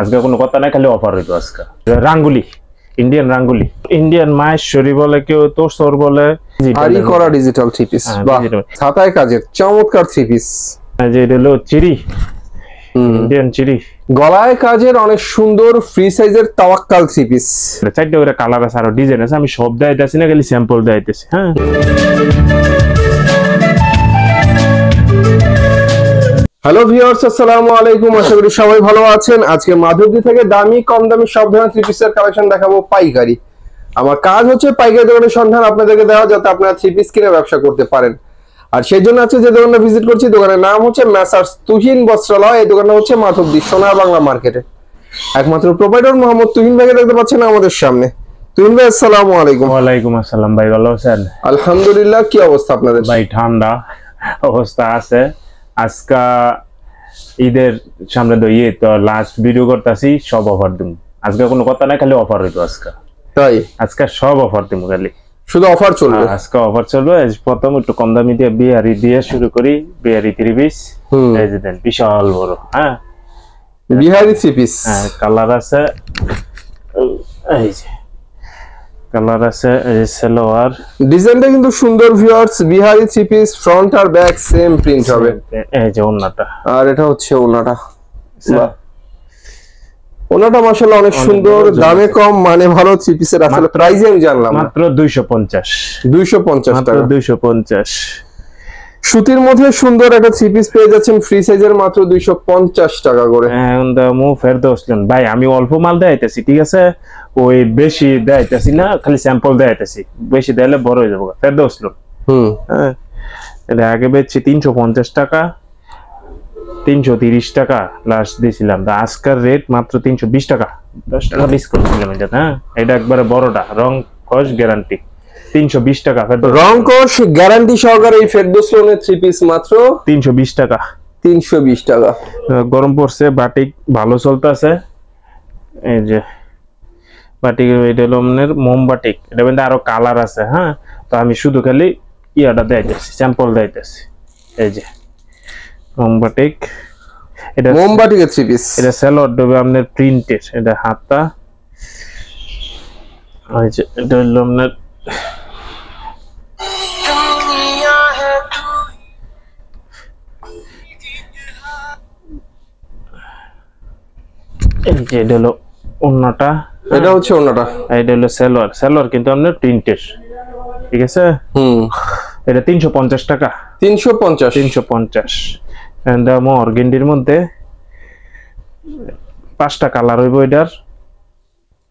আজকে কোনো কথা নাই খালি অফার হইতো আজকে রাঙ্গুলি ইন্ডিয়ান রাঙ্গুলি ইন্ডিয়ান মাহেশ্বরী বলে কেউ তোর বলে ভারী করা ডিজিটাল থ্রি পিস ছাতায় কাজের চমৎকার থ্রি হ্যাঁ, পিস যে এটা হলো চিরি ইন্ডিয়ান চিরি গলায় কাজের অনেক সুন্দর ফ্রি সাইজের তাওয়াক্কাল থ্রি পিস চারটে করে কালার আছে আরো ডিজাইন আছে আমি সব দেখাইতেছি না খালি স্যাম্পল দেখাইতেছি হ্যাঁ হ্যালো ভিউয়ার্স আসসালামু আলাইকুম আশা করি সবাই ভালো আছেন আজকে মাধবদী থেকে দামি কম দামি সব ধরনের থ্রি পিসের কালেকশন দেখাবো পাইকারি আমার কাজ হচ্ছে পাইকারি দোকানের সন্ধান আপনাদেরকে দেওয়া যাতে আপনারা থ্রি পিস কিনে ব্যবসা করতে পারেন আর সেই জন্য আজকে যে দোকানটা ভিজিট করছি দোকানের নাম হচ্ছে ম্যাসার্স তুহিন বস্ত্রালয় এই দোকানটা হচ্ছে মাধবদী সোনা বাংলা মার্কেটে একমাত্র প্রোভাইডার মোহাম্মদ তুহিন ভাইকে দেখতে পাচ্ছেন আমাদের সামনে তুহিন ভাই আসসালামু আলাইকুম ওয়ালাইকুম আসসালাম ভাই ভালো আছেন আলহামদুলিল্লাহ কি অবস্থা আপনাদের ভাই ঠান্ডা অবস্থা আছে আজকা ঈদের সামনে তো ইয়ে তো লাস্ট ভিডিও করতেছি সব অফার দিম আজকে কোনো কথা না খালি অফার হইতো আজকে তাই আজকে সব অফার দিম খালি শুধু অফার চলবে আজকে অফার চলবে প্রথম একটু কম দামি দিয়ে বিহারি দিয়ে শুরু করি বিহারি থ্রি পিস দেন বিশাল বড় হ্যাঁ বিহারি থ্রি পিস হ্যাঁ কালার আছে এই যে কালার আছে এই সালোয়ার ডিজাইনটা কিন্তু সুন্দর viewers Bihari three piece front আর ব্যাক সেম প্রিন্ট হবে এই যে ওন্নাটা আর এটা হচ্ছে ওন্নাটা ওন্নাটা মাশাআল্লাহ অনেক সুন্দর দামে কম মানে ভালো থ্রি পিসের আসলে প্রাইস আমি জানলাম মাত্র 250 250 টাকা মাত্র 250 সুতির মধ্যে সুন্দর একটা থ্রি পিস পেয়ে যাচ্ছেন ফ্রি সাইজের মাত্র দুইশো পঞ্চাশ টাকা করে হ্যাঁ দা মু ফের দশজন ভাই আমি অল্প মাল দেয়াইতেছি ঠিক আছে ওই বেশি দেয়াইতেছি না খালি স্যাম্পল দেয়াইতেছি বেশি দিলে বড় হয়ে যাবে ফের দশজন হুম হ্যাঁ? এটা আগে বেচছি পঞ্চাশ টাকা তিনশো তিরিশ টাকা লাস্ট দিয়েছিলাম তা আজকের রেট মাত্র তিনশো বিশ টাকা দশ টাকা ডিসকাউন্ট দিলাম এটা হ্যাঁ এটা একবারে বড়টা রং কস গ্যারান্টি 320 টাকা রংকশ গ্যারান্টি সহকারে এই ফেরদৌস লোনের থ্রি পিস মাত্র 320 টাকা 320 টাকা গরম পড়ছে বাটিক ভালো চলতেছে এই যে বাটিক এটা হলো আমাদের মোম বাটিক এটা কিন্তু আরো কালার আছে হ্যাঁ তো আমি শুধু খালি ইয়াটা দিতেছি স্যাম্পল দিতেছি এই যে মোম বাটিক এটা মোম বাটিকের থ্রি পিস এটা স্যালোড ডবে আমাদের প্রিন্টের এটা হাতা এই যে এটা হলো আমাদের এই যে এটা হলো অন্যটা হ্যাঁ? এটা হচ্ছে অন্যটা এটা হলো সেলোয়ার সেলোয়ার কিন্তু আপনার প্রিন্টের ঠিক আছে হুম এটা তিনশো পঞ্চাশ টাকা তিনশো পঞ্চাশ তিনশো পঞ্চাশ দাম অর্গেন্ডির uh, মধ্যে পাঁচটা কালার হইব এটার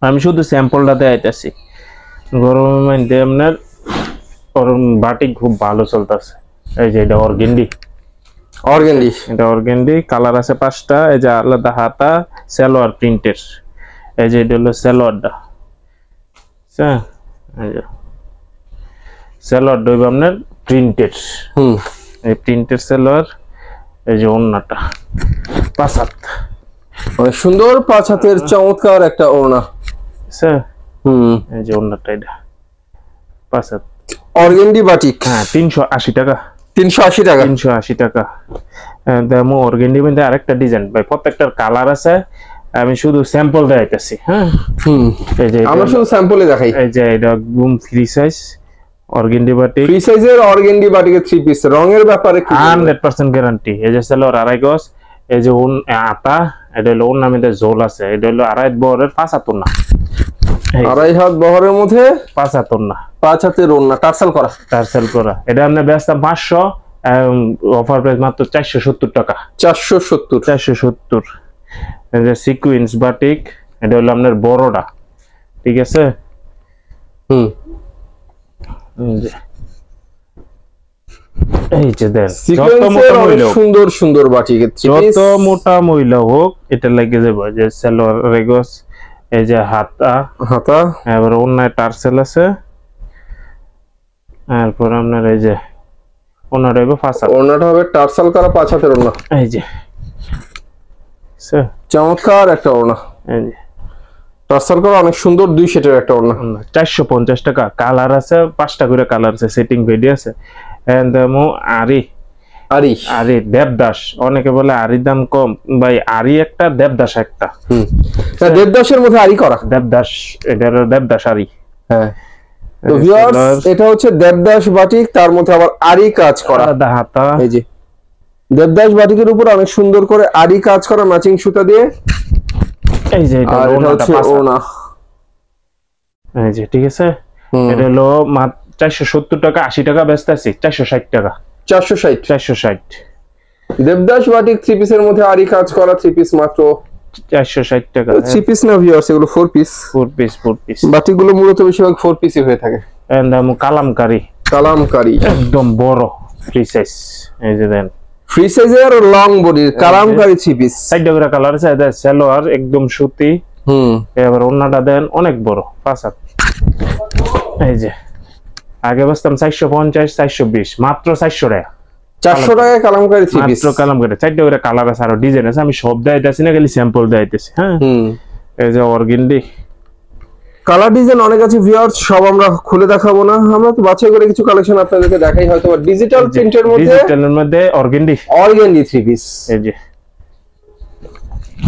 আমি শুধু স্যাম্পলটা দেয়াইতেছি গরমের মধ্যে আপনার বাটি খুব ভালো চলতেছে এই যে এটা অর্গেন্ডি অর্গেন্ডি এটা অর্গেন্ডি কালার আছে পাঁচটা এই যে আলাদা হাতা সালোয়ার প্রিন্টের এই যে এটা হলো সালোয়ারটা হ্যাঁ আচ্ছা, সালোয়ার ডইব আপনার প্রিন্টের হুম এই প্রিন্টের সালোয়ার এই যে ওড়নাটা পাঁচ অনেক সুন্দর হাতের আচ্ছা। চমৎকার একটা ওড়না স্যার আচ্ছা। হুম এই যে ওড়নাটা এটা হাত অর্গেন্ডি বাটিক হ্যাঁ তিনশো আশি টাকা 380 টাকা 380 টাকা দামও অর্গেন্ডির মধ্যে আরেকটা ডিজাইন ভাই প্রত্যেকটার কালার আছে আমি শুধু স্যাম্পল দেখাইতেছি হ্যাঁ হুম আমরা শুধু স্যাম্পলে দেখাই এই যে এটা একদম free size organdie batik free সাইজের অর্গেন্ডি বাটিকে 3 পিস রঙের ব্যাপারে 100% গ্যারান্টি এই যে সেলর আড়াই গজ এই যে উন আটা এটা হলো ওর নামে জোল আছে এটা হলো আড়াই বরের পাঁচ আতুর না আড়াই হাত বহরের মধ্যে পাঁচ হাত না পাঁচ হাতের ওড়না টার্সেল করা টার্সেল করা এটা আপনার ব্যস্ত পাঁচশো অফার প্রাইস মাত্র চারশো সত্তর টাকা চারশো সত্তর চারশো সত্তর সিকুইন্স বাটিক এটা হলো আপনার বড়টা ঠিক আছে হুম এই যে দেন সুন্দর সুন্দর বাটিক যত মোটা মহিলা হোক এটা লাগে যাবে যে সেলোয়ার রেগস এই যে হাতা হাতা এবার অন্যায় টার্সেল আছে এরপর আপনার এই যে অন্যটা হবে পাঁচ হাত হবে টার্সেল করা পাঁচ হাতের ওনা এই যে চমৎকার একটা ওনা এই যে টার্সেল করা অনেক সুন্দর দুই সেটের একটা ওনা চারশো পঞ্চাশ টাকা কালার আছে পাঁচটা করে কালার আছে সেটিং ভেডি আছে এন্ড মো আরি আরি আরে দেবদাস অনেকে বলে আরির দাম কম ভাই আরি একটা দেবদাস একটা দেবদাসের মধ্যে আরি করা দেবদাস এটা দেবদাস আরি হ্যাঁ এটা হচ্ছে দেবদাস বাটিক তার মধ্যে আবার আরি কাজ করা আলাদা হাতা এই যে দেবদাস বাটিকের উপর অনেক সুন্দর করে আরি কাজ করা ম্যাচিং সুতা দিয়ে এই যে এটা হচ্ছে ওনা এই যে ঠিক আছে এটা হলো 470 টাকা 80 টাকা বেচতেছি 460 টাকা চারশো ষাট চারশো ষাট দেবদাস বাটিক থ্রি পিসের মধ্যে আরই কাজ করা থ্রি পিস মাত্র চারশো ষাট টাকা থ্রি পিস না ভিউয়ার্স এগুলো four piece four piece four piece গুলো মূলত বেশিরভাগ ফোর পিসই হয়ে থাকে কালামকারি um, কালামকারি একদম বড় ফ্রি সাইজ এই যে দেন ফ্রি সাইজের long body kalamkari three piece side করে কালার সাইড সেলোয়ার একদম সুতি হুম এবার ওন্নাটা দেন অনেক বড় পাঁচ এই যে আগে বসতাম চারশো পঞ্চাশ চারশো বিশ মাত্র চারশো টাকা চারশো টাকা কালামকারি মাত্র কালামকারি চারটে করে কালার আছে আরো ডিজাইন আছে আমি সব দেখাইতেছি না খালি স্যাম্পল দেখাইতেছি হ্যাঁ এই যে অর্গিন্ডি কালার ডিজাইন অনেক আছে ভিউয়ার্স সব আমরা খুলে দেখাবো না আমরা তো বাছাই করে কিছু কালেকশন আপনাদেরকে দেখাই হয়তো ডিজিটাল প্রিন্টের মধ্যে ডিজিটালের মধ্যে অর্গেন্ডি অর্গেন্ডি থ্রি পিস এই যে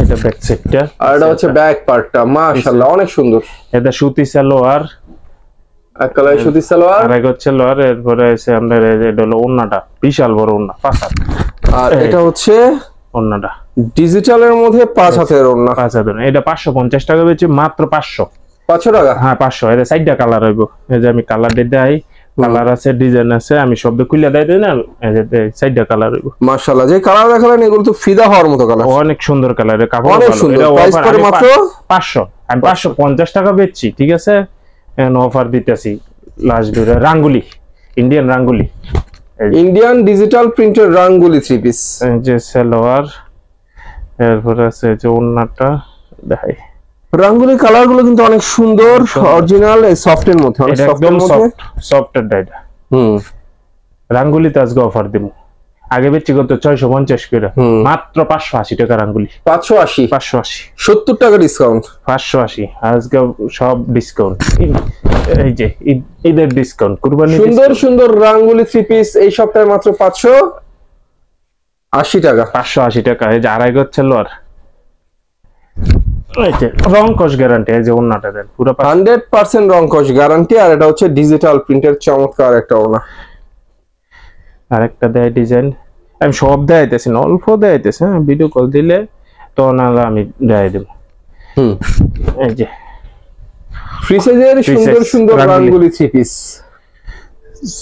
এটা ব্যাক সেটটা আর এটা হচ্ছে ব্যাক পার্টটা মাশাআল্লাহ অনেক সুন্দর এটা সুতি সালোয়ার হ্যাঁ, এই যে আমি কালার দিয়ে দেই কালার আছে ডিজাইন আছে আমি শব্দ খুলিয়া দেয় না সাইডটা কালার হইব মাশাআল্লাহ যে কালার দেখালেন এগুলো তো ফিদা হওয়ার মতো কালার অনেক সুন্দর কালার কাপড় অনেক পাঁচশো প্রাইস করে টাকা বেচছি ঠিক আছে অফার দিতেছি লাস্ট দুটো রাঙ্গুলি ইন্ডিয়ান রাঙ্গুলি ইন্ডিয়ান ডিজিটাল প্রিন্টের রাঙ্গুলি থ্রি পিস যে সালোয়ার এরপর আছে যে ওন্নাটা দেখাই রাঙ্গুলি কালার গুলো কিন্তু অনেক সুন্দর অরিজিনাল সফট এর মধ্যে অনেক সফট সফট সফট এটা হুম রাঙ্গুলি তাজকে অফার দিমু আগে বেচি কত ছয়শো পঞ্চাশ করে মাত্র পাঁচশো আশি টাকার আঙ্গুলি পাঁচশো আশি পাঁচশো আশি সত্তর টাকা ডিসকাউন্ট পাঁচশো আশি আজকে সব ডিসকাউন্ট এই যে ঈদের ডিসকাউন্ট কুরবানি সুন্দর সুন্দর রাঙ্গুলি থ্রি পিস এই সপ্তাহে মাত্র পাঁচশো আশি টাকা পাঁচশো আশি টাকা এই যে আড়াই করছে লোয়ার গ্যারান্টি এই যে পুরো গ্যারান্টি আর এটা হচ্ছে ডিজিটাল প্রিন্টের চমৎকার একটা ওনা আরেকটা দেয় ডিজাইন আমি সব দেয়াইতেছি না অল্প দেয়াইতেছি হ্যাঁ ভিডিও কল দিলে তো নাহলে আমি দেয় দেবো এই যে সুন্দর সুন্দর রানগুলি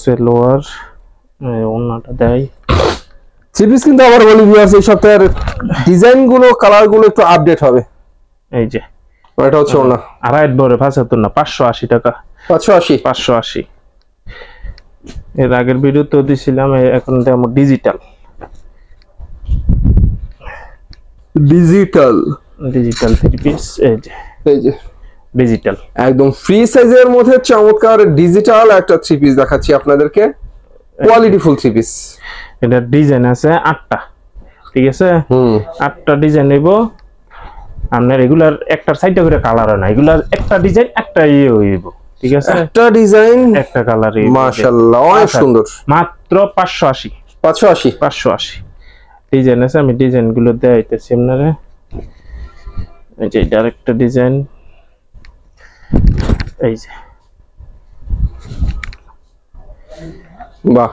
সেলোয়ার দেয় থ্রি কিন্তু আবার বলি ভিউয়ার্স এই সপ্তাহের ডিজাইন গুলো কালার গুলো একটু আপডেট হবে এই যে এটা হচ্ছে ওনা আড়াই না পাঁচশো আশি টাকা পাঁচশো আশি পাঁচশো আশি এর আগের ভিডিও তো দিছিলাম এখন digital digital digital three piece এই যে এই যে ডিজিটাল একদম ফ্রি সাইজের মধ্যে চমৎকার ডিজিটাল একটা থ্রি পিস দেখাচ্ছি আপনাদেরকে ফুল থ্রি পিস এটা ডিজাইন আছে আটটা ঠিক আছে হুম আটটা ডিজাইন নেব আপনার রেগুলার একটা সাইডটা করে কালার হয় না এগুলার একটা ডিজাইন একটা ইয়ে হইব ঠিক আছে একটা ডিজাইন একটা কালার মাশাআল্লাহ অনেক আচ্ছা, সুন্দর মাত্র 580 580 580 ডিজাইন আছে আমি ডিজাইনগুলো দেখাইতেছি আপনারা এই যে আরেকটা ডিজাইন এই যে বাহ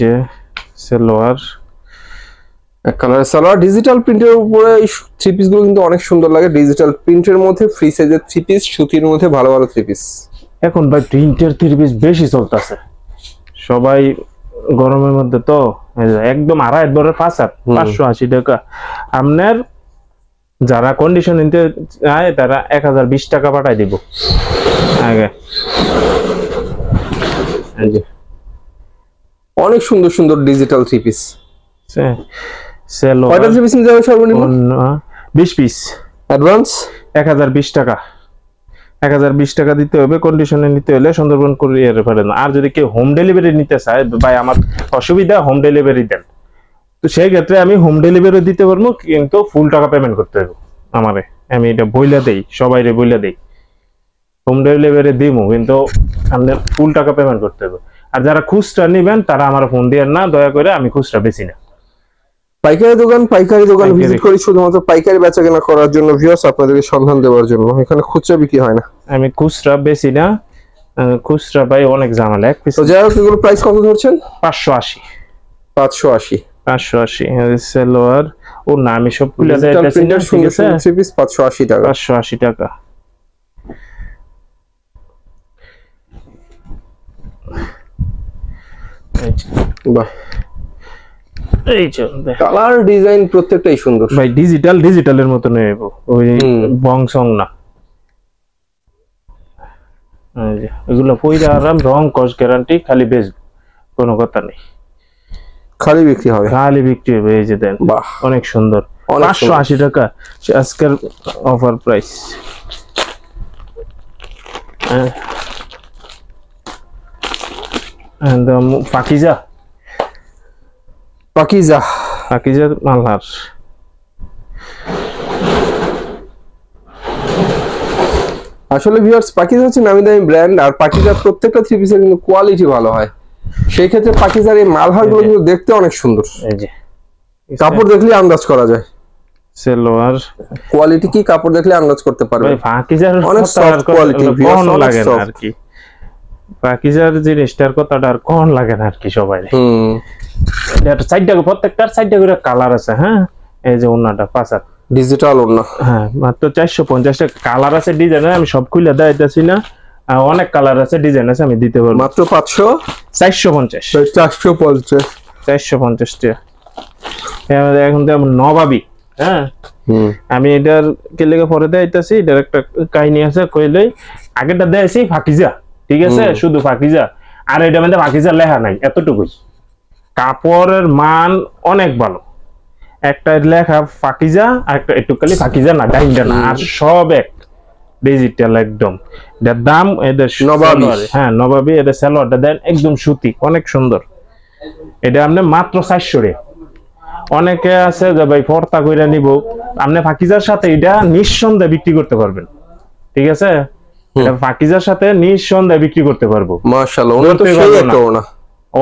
যে সালোয়ার কালার সালোয়ার ডিজিটাল প্রিন্টের উপরে এই থ্রি পিসগুলো কিন্তু অনেক সুন্দর লাগে ডিজিটাল প্রিন্টের মধ্যে ফ্রি সাইজের থ্রি পিস সুতির মধ্যে ভালো ভালো থ্রি পিস এখন ভাই প্রিন্টের থ্রি পিস বেশি চলতেছে সবাই গরমের মধ্যে তো একদম আড়াই ধরে পাঁচ হাত পাঁচশো আশি টাকা আপনার যারা কন্ডিশন নিতে চায় তারা এক হাজার বিশ টাকা পাঠাই দিব আগে অনেক সুন্দর সুন্দর ডিজিটাল থ্রি পিস কয়টা থ্রি পিস নিতে হবে সর্বনিম্ন বিশ পিস অ্যাডভান্স এক হাজার বিশ টাকা এক টাকা দিতে হবে কন্ডিশনে নিতে হলে সুন্দরবন কুরিয়ার পারেন আর যদি কেউ হোম ডেলিভারি নিতে চায় ভাই আমার অসুবিধা হোম ডেলিভারি দেন তো সেই ক্ষেত্রে আমি হোম ডেলিভারি দিতে পারবো কিন্তু ফুল টাকা পেমেন্ট করতে হবে আমারে আমি এটা বইলা দেই সবাইরে বইলা দেই হোম ডেলিভারি দিব কিন্তু আপনার ফুল টাকা পেমেন্ট করতে হবে আর যারা খুচরা নেবেন তারা আমার ফোন দিয়ে না দয়া করে আমি খুচরা বেশি না পাইকারি দোকান পাইকারি দোকান ভিজিট করি শুধুমাত্র পাইকারি বেচা কেনা করার জন্য ভিউয়ার্স আপনাদেরকে সন্ধান দেওয়ার জন্য এখানে খুচরা বিক্রি হয় না আমি খুচরা বেশি না খুচরা ভাই অনেক ঝামেলা এক পিস তো যাই হোক এগুলো প্রাইস কত ধরছেন 580 580 580 সেলার ও না আমি সব খুলে দেয় ঠিক আছে 3 পিস 580 টাকা 580 টাকা বাহ কালার ডিজাইন প্রত্যেকটাই সুন্দর ভাই ডিজিটাল ডিজিটালের মতো নেব ওই বংসং না এগুলো পয়দা আরাম রং কস গ্যারান্টি খালি বেচবো কোনো কথা নেই খালি বিক্রি হবে খালি বিক্রি হবে এই যে দেন অনেক সুন্দর পাঁচশো আশি টাকা আজকের অফার প্রাইস পাকিজা পাকিজা পাকিজার আসলে ভিউয়ার্স পাকিজা হচ্ছে নামি দামি ব্র্যান্ড আর পাকিজার প্রত্যেকটা থ্রি পিসের কিন্তু কোয়ালিটি ভালো হয় সেই ক্ষেত্রে পাকিজার এই মালহার কিন্তু দেখতে অনেক সুন্দর কাপড় দেখলে আন্দাজ করা যায় সেলোয়ার কোয়ালিটি কি কাপড় দেখলে আন্দাজ করতে পারবে পাকিজার অনেক সফট কোয়ালিটি আর কি পাকিজার জিনিসটার কথাটা আর কোন লাগে না আর কি সবাই চারটা প্রত্যেকটার চারটা করে কালার আছে হ্যাঁ এই যে ওনাটা পাঁচার ডিজিটাল ওনা হ্যাঁ মাত্র চারশো পঞ্চাশটা কালার আছে ডিজাইন আমি সব খুলে দেখাইতেছি না অনেক কালার আছে ডিজাইন আছে আমি দিতে পারবো মাত্র পাঁচশো চারশো পঞ্চাশ চারশো পঞ্চাশ চারশো পঞ্চাশটা এখন তো নবাবি হ্যাঁ আমি এটার কে লেগে পরে দেখাইতেছি এটার একটা কাহিনী আছে কইলে আগেটা দেয়াছি ফাঁকি যা ঠিক আছে শুধু পাকিজা আর এটা মধ্যে পাকিজার লেখা নাই এতটুকুই কাপড়ের মান অনেক ভালো একটা লেখা ফাকিজা আর একটা একটু খালি ফাকিজা না ডাইনটা না আর সব এক ডিজিটাল একদম এটার দাম এদের নবাবি হ্যাঁ নবাবি এদের স্যালোয়ারটা দেন একদম সুতি অনেক সুন্দর এটা আপনি মাত্র চারশো রে অনেকে আছে যে ভাই ফর্তা কইরা নিব আপনি ফাকিজার সাথে এটা নিঃসন্দেহে বিক্রি করতে পারবেন ঠিক আছে পাকিজার সাথে নিঃসন্দেহে বিক্রি করতে পারবো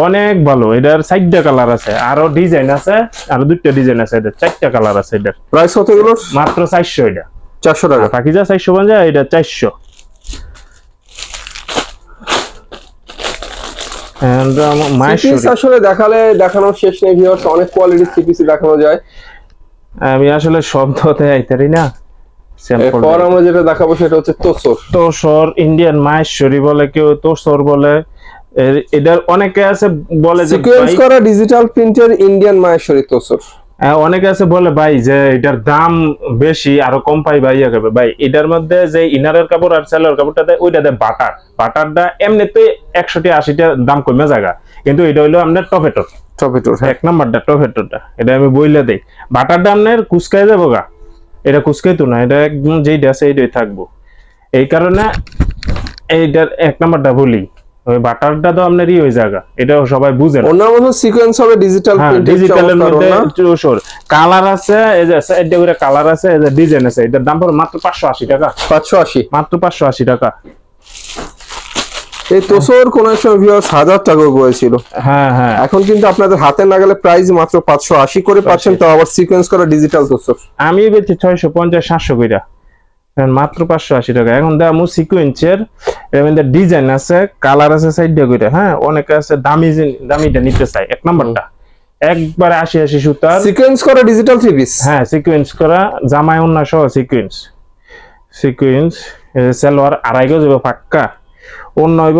অনেক ভালো এটার চারটা কালার আছে আরো ডিজাইন আছে আরো দুইটা ডিজাইন আছে এটার চারটা কালার আছে এটার প্রাইস কত গুলো মাত্র চারশো এটা চারশো টাকা পাকিজা 450 এটা চারশো um, আমি আসলে শব্দতে আইতারি না এরপর আমরা যেটা দেখাবো সেটা হচ্ছে তোসর তোসর ইন্ডিয়ান বলে কেউ তোসর বলে এদের অনেকে আছে বলে যে সিকোয়েন্স করা ডিজিটাল প্রিন্টের ইন্ডিয়ান মাহেশ্বরী তোসর হ্যাঁ, অনেকে আছে বলে ভাই যে এটার দাম বেশি আরো কম পাই ভাই ভাই এটার মধ্যে যে ইনারের কাপড় আর সেলার কাপড়টা দেয় ওইটা দেয় বাটার বাটারটা এমনিতে একশোটি আশিটা দাম কমে জায়গা কিন্তু এটা হইলো আপনার টপেটোর টপেটোর হ্যাঁ। এক নাম্বারটা টপেটোরটা এটা আমি বইলে দিই বাটার আপনার কুচকায় যাবো গা এটা কুচকাইতো না এটা একদম যেই আছে এইটাই থাকবো এই কারণে এইটার এক নাম্বার ডাবলই ওই বাটারটা তো আপনারই ওই জায়গা এটাও সবাই বুঝেন অন্য মতো সিকোয়েন্স হবে ডিজিটাল হ্যাঁ, ডিজিটালের মধ্যে কালার আছে এই যে কালার আছে এই যে ডিজাইন আছে এটার দাম পড়ে মাত্র 580 টাকা 580 মাত্র 580 টাকা এই তোসর কোন সময় ভিউয়ার্স হাজার টাকা করেছিল হ্যাঁ হ্যাঁ এখন কিন্তু আপনাদের হাতে লাগালে প্রাইস মাত্র 580 করে পাচ্ছেন তাও আবার সিকোয়েন্স করা ডিজিটাল তোসর আমি বেচি 650 700 কইরা মাত্র 580 টাকা এখন মু সিকোয়েন্সের এর ডিজাইন আছে কালার আছে সাইডে কইরা হ্যাঁ অনেকে আছে দামি দামিটা নিতে চাই এক নাম্বারটা একবারে 80 80 সুতার সিকোয়েন্স করা ডিজিটাল থ্রি পিস হ্যাঁ সিকোয়েন্স করা জামায় অন্য সহ সিকোয়েন্স সিকোয়েন্স সেলোয়ার আড়াইগো গজ পাক্কা অন্য হইব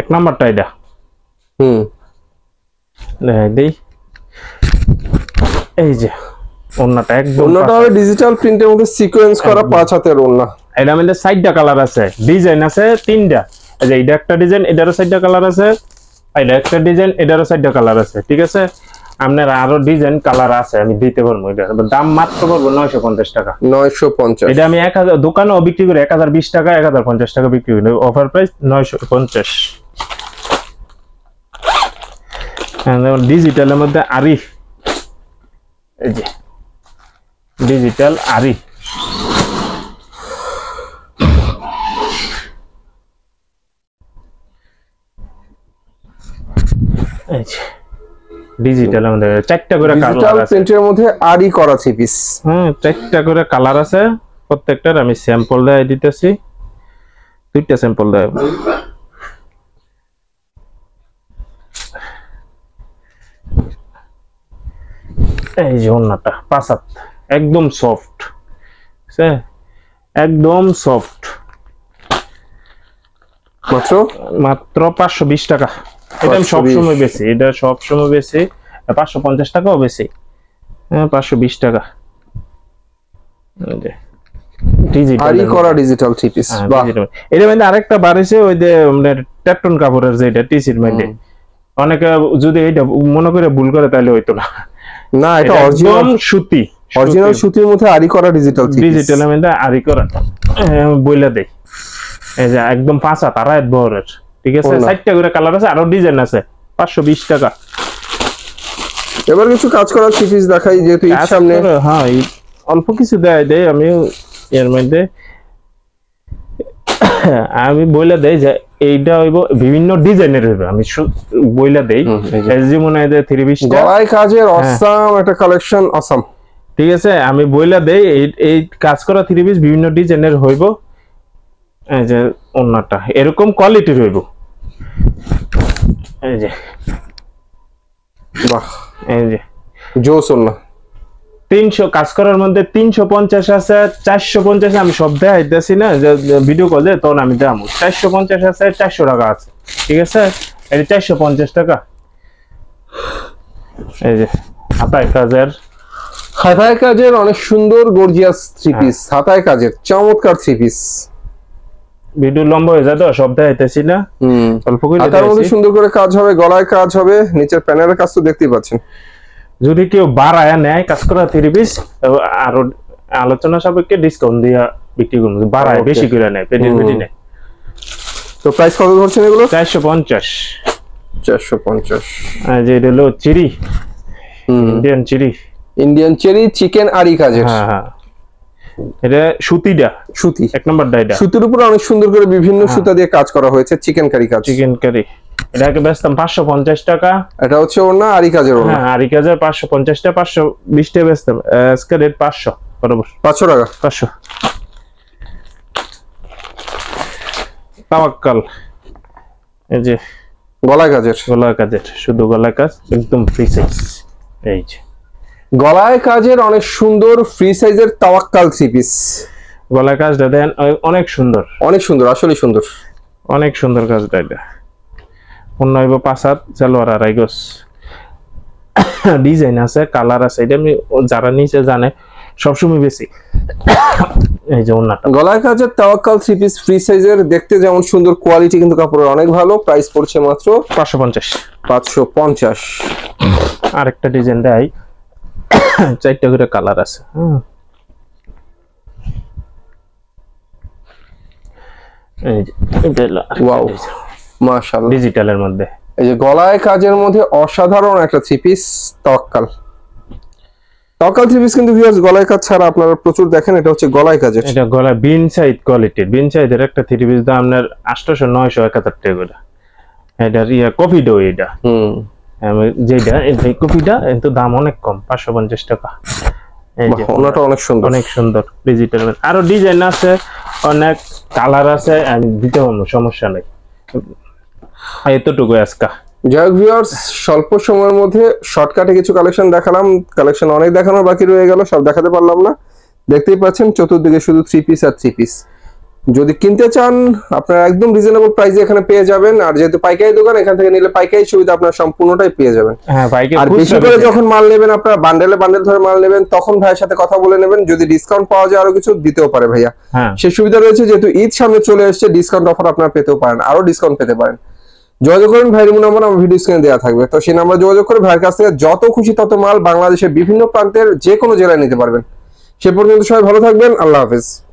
এক নাম্বারটা এটা হুম দেই এই যে অন্যটা একদম ওন্নাটা হবে ডিজিটাল প্রিন্টের মধ্যে সিকোয়েন্স করা পাঁচ হাতের ওন্না এটা মধ্যে সাইডটা কালার আছে ডিজাইন আছে তিনটা এই যে এটা একটা ডিজাইন এটারও সাইডটা কালার আছে এটা একটা ডিজাইন এটারও সাইডটা কালার আছে ঠিক আছে আপনার আরো ডিজাইন কালার আছে আমি দিতে পারবো দাম মাত্র করবো নয়শো পঞ্চাশ টাকা নয়শো পঞ্চাশ এটা আমি এক হাজার দোকানেও বিক্রি করি এক হাজার বিশ টাকা এক হাজার পঞ্চাশ টাকা বিক্রি করি অফার প্রাইস নয়শো পঞ্চাশ ডিজিটালের হ্যাঁ, মধ্যে আরিফ এই যে ডিজিটাল আরিফ ডিজিটাল আমাদের চারটা করে ডিজিটাল প্রিন্টের মধ্যে আরই করা থ্রি পিস হুম চারটা করে কালার আছে প্রত্যেকটার আমি স্যাম্পল দেয় দিতেছি দুইটা স্যাম্পল দেয় এই যে ওন্নাটা পাসাত একদম সফট সে একদম সফট মাত্র মাত্র পাঁচশো বিশ টাকা এটা সবসময় বেশি এটা সবসময় বেশি পাঁচশো পঞ্চাশ টাকাও বেশি হ্যাঁ পাঁচশো বিশ টাকা হ্যাঁ, মানে অনেকে যদি এটা মনে করে ভুল করে তাহলে না এটা সুতি সুতির মধ্যে ডিজিটাল বইলা এই যে একদম পাঁচা তারা এক বহরের ঠিক আছে করে কালার আছে আরো ডিজাইন আছে টাকা এবার কিছু কাজ করার সিপিস দেখাই যেহেতু সামনে হ্যাঁ অল্প কিছু দেয় দেয় আমি এর মধ্যে আমি বইলা দেই যে এইটা হইব বিভিন্ন ডিজাইনের আমি বইলা দেই এসজি মনে হয় থ্রি পিস গলায় কাজের অসাম হ্যাঁ। একটা কালেকশন অসাম ঠিক আছে আমি বইলা দেই এই কাজ করা থ্রি পিস বিভিন্ন ডিজাইনের হইব এই যে অন্যটা এরকম কোয়ালিটির হইব তিনশো কাজ করার মধ্যে তিনশো পঞ্চাশ আছে চারশো পঞ্চাশ আমি সব না তখন আমি দাম চারশো পঞ্চাশ আছে চারশো টাকা আছে ঠিক আছে এটা চারশো পঞ্চাশ টাকা এই যে হাতায় কাজের হাতায় কাজের অনেক সুন্দর গর্জিয়াস থ্রি পিস হাতায় কাজের চমৎকার থ্রি পিস ভিডিও লম্বা হয়ে যায় তো সব দেখাইতেছি না অল্প করে তার মধ্যে সুন্দর করে কাজ হবে গলায় কাজ হবে নিচের প্যানেলের কাজ তো দেখতেই পাচ্ছেন যদি কেউ বার আয়া নেয় কাজ করা থ্রি আরো আলোচনা সাপেক্ষে ডিসকাউন্ট দিয়ে বিক্রি করুন বার আয় বেশি করে নেয় পেটির পেটি নেয় তো প্রাইস কত ধরছেন এগুলো চারশো পঞ্চাশ চারশো পঞ্চাশ যে এটা হলো চিরি ইন্ডিয়ান চিরি ইন্ডিয়ান চেরি চিকেন আরি কাজের হ্যাঁ হ্যাঁ এটা সুতিটা সুতি এক ডাইটা সুতির উপর অনেক সুন্দর করে বিভিন্ন হ্যাঁ। সুতা দিয়ে কাজ করা হয়েছে চিকেন কারি কাজ চিকেন কারি এটাকে বেচতাম পাঁচশো পঞ্চাশ টাকা এটা হচ্ছে আরি কাজের ওড়না হ্যাঁ, আরি কাজের পাঁচশো পঞ্চাশটা পাঁচশো বিশটা বেচতাম আজকে রেট পাঁচশো বরাবর পাঁচশো টাকা পাঁচশো তামাক্কাল এই যে গলা কাজের গলা কাজের শুধু গলা কাজ একদম ফ্রি সাইজ এই যে গলায় কাজের অনেক সুন্দর ফ্রি সাইজের তাওয়াক্কাল থ্রি পিস গলায় কাজটা দেন অনেক সুন্দর অনেক সুন্দর আসলে সুন্দর অনেক সুন্দর কাজ দেয় অন্য হইব পাঁচাত সালোয়ার আড়াই গজ ডিজাইন আছে কালার আছে এটা আমি যারা নিচে জানে সবসময় বেশি এই যে ওনাটা গলায় কাজের তাওয়াক্কাল থ্রি পিস ফ্রি সাইজের দেখতে যেমন সুন্দর কোয়ালিটি কিন্তু কাপড়ের অনেক ভালো প্রাইস পড়ছে মাত্র পাঁচশো পঞ্চাশ পাঁচশো পঞ্চাশ আরেকটা ডিজাইন দেয় চারটা করে কালার আছে ডিজিটালের মধ্যে এই যে গলায় কাজের মধ্যে অসাধারণ একটা থ্রিপিস তককাল তক্কাল থ্রিপিস কিন্তু ভিউয়ার্স গলায় কাজ ছাড়া আপনারা প্রচুর দেখেন এটা হচ্ছে গলায় কাজের এটা গলা বিন সাইড কোয়ালিটির বিন সাইডের একটা থ্রিপিস পিস দাম আপনার 800 900 1000 টাকা করে এটার ইয়া কপি ডো এটা হুম যেটা এই কপিটা কিন্তু দাম অনেক কম পাঁচশো পঞ্চাশ টাকা সমস্যা নেই এতটুকু স্বল্প সময়ের মধ্যে শর্টকাটে কিছু কালেকশন দেখালাম কালেকশন অনেক দেখানোর বাকি রয়ে সব দেখাতে পারলাম না দেখতেই পাচ্ছেন চতুর্দিকে শুধু থ্রি পিস আর থ্রি পিস যদি কিনতে চান আপনারা একদম রিজনেবল প্রাইসে এখানে পেয়ে যাবেন আর যেহেতু পাইকারি দোকান এখান থেকে নিলে পাইকারি সুবিধা আপনারা সম্পূর্ণটাই পেয়ে যাবেন হ্যাঁ, আর বেশি করে যখন মাল নেবেন আপনারা বান্ডেলে বান্ডেল ধরে মাল নেবেন তখন ভাইয়ের সাথে কথা বলে নেবেন যদি ডিসকাউন্ট পাওয়া যায় আরো কিছু দিতেও পারে ভাইয়া হ্যাঁ। সে সুবিধা রয়েছে যেহেতু ঈদ সামনে চলে এসছে ডিসকাউন্ট অফার আপনারা পেতেও পারেন আরো ডিসকাউন্ট পেতে পারেন যোগাযোগ করেন ভাইয়ের নম্বর আমার ভিডিও স্ক্রিনে দেওয়া থাকবে তো সেই নাম্বার যোগাযোগ করে ভাইয়ের কাছ থেকে যত খুশি তত মাল বাংলাদেশের বিভিন্ন প্রান্তের যে কোনো জেলায় নিতে পারবেন সে পর্যন্ত সবাই ভালো থাকবেন আল্লাহ হাফিজ